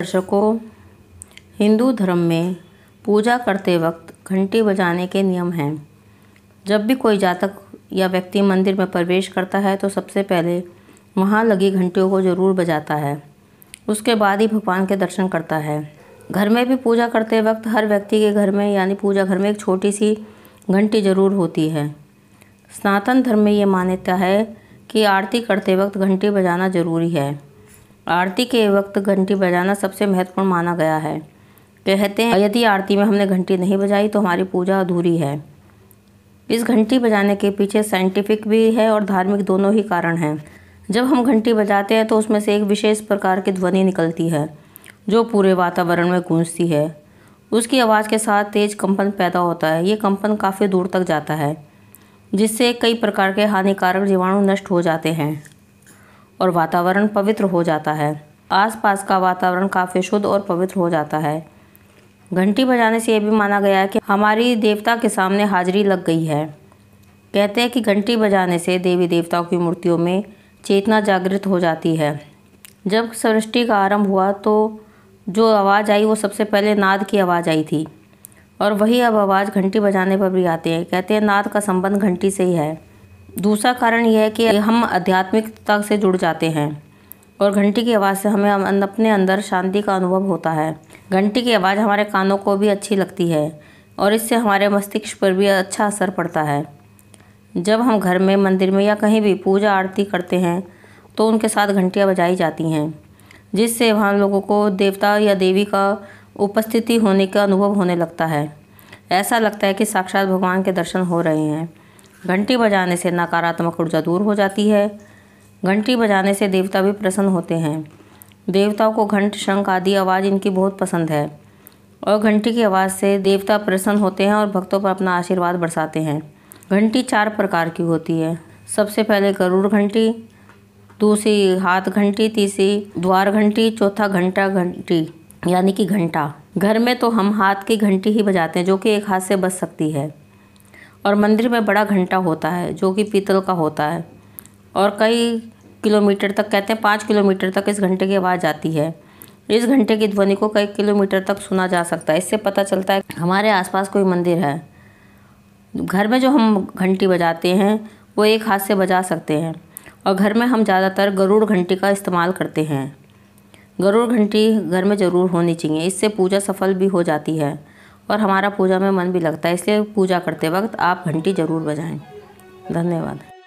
दर्शकों हिंदू धर्म में पूजा करते वक्त घंटी बजाने के नियम हैं जब भी कोई जातक या व्यक्ति मंदिर में प्रवेश करता है तो सबसे पहले वहाँ लगी घंटियों को ज़रूर बजाता है उसके बाद ही भगवान के दर्शन करता है घर में भी पूजा करते वक्त हर व्यक्ति के घर में यानी पूजा घर में एक छोटी सी घंटी ज़रूर होती है सनातन धर्म में ये मान्यता है कि आरती करते वक्त घंटी बजाना ज़रूरी है आरती के वक्त घंटी बजाना सबसे महत्वपूर्ण माना गया है कहते हैं यदि आरती में हमने घंटी नहीं बजाई तो हमारी पूजा अधूरी है इस घंटी बजाने के पीछे साइंटिफिक भी है और धार्मिक दोनों ही कारण हैं जब हम घंटी बजाते हैं तो उसमें से एक विशेष प्रकार की ध्वनि निकलती है जो पूरे वातावरण में गूंजती है उसकी आवाज़ के साथ तेज कंपन पैदा होता है ये कंपन काफ़ी दूर तक जाता है जिससे कई प्रकार के हानिकारक जीवाणु नष्ट हो जाते हैं और वातावरण पवित्र हो जाता है आसपास का वातावरण काफ़ी शुद्ध और पवित्र हो जाता है घंटी बजाने से ये भी माना गया है कि हमारी देवता के सामने हाजिरी लग गई है कहते हैं कि घंटी बजाने से देवी देवताओं की मूर्तियों में चेतना जागृत हो जाती है जब सृष्टि का आरंभ हुआ तो जो आवाज़ आई वो सबसे पहले नाद की आवाज़ आई थी और वही अब आवाज़ घंटी बजाने पर भी आती है कहते हैं नाद का संबंध घंटी से ही है दूसरा कारण यह है कि हम आध्यात्मिकता से जुड़ जाते हैं और घंटी की आवाज़ से हमें अपने अंदर शांति का अनुभव होता है घंटी की आवाज़ हमारे कानों को भी अच्छी लगती है और इससे हमारे मस्तिष्क पर भी अच्छा असर पड़ता है जब हम घर में मंदिर में या कहीं भी पूजा आरती करते हैं तो उनके साथ घंटियाँ बजाई जाती हैं जिससे वहाँ लोगों को देवता या देवी का उपस्थिति होने का अनुभव होने लगता है ऐसा लगता है कि साक्षात भगवान के दर्शन हो रहे हैं घंटी बजाने से नकारात्मक ऊर्जा दूर हो जाती है घंटी बजाने से देवता भी प्रसन्न होते हैं देवताओं को घंट शंख आदि आवाज़ इनकी बहुत पसंद है और घंटी की आवाज़ से देवता प्रसन्न होते हैं और भक्तों पर अपना आशीर्वाद बरसाते हैं घंटी चार प्रकार की होती है सबसे पहले गरुड़ घंटी दूसरी हाथ घंटी तीसरी द्वार घंटी चौथा घंटा घंटी यानी कि घंटा घर में तो हम हाथ की घंटी ही बजाते हैं जो कि एक हाथ से बच सकती है और मंदिर में बड़ा घंटा होता है जो कि पीतल का होता है और कई किलोमीटर तक कहते हैं पाँच किलोमीटर तक इस घंटे की आवाज़ आती है इस घंटे की ध्वनि को कई किलोमीटर तक सुना जा सकता है इससे पता चलता है हमारे आसपास कोई मंदिर है घर में जो हम घंटी बजाते हैं वो एक हाथ से बजा सकते हैं और घर में हम ज़्यादातर गरुड़ घंटी का इस्तेमाल करते हैं गरुड़ घंटी घर में ज़रूर होनी चाहिए इससे पूजा सफल भी हो जाती है और हमारा पूजा में मन भी लगता है इसलिए पूजा करते वक्त आप घंटी ज़रूर बजाएं धन्यवाद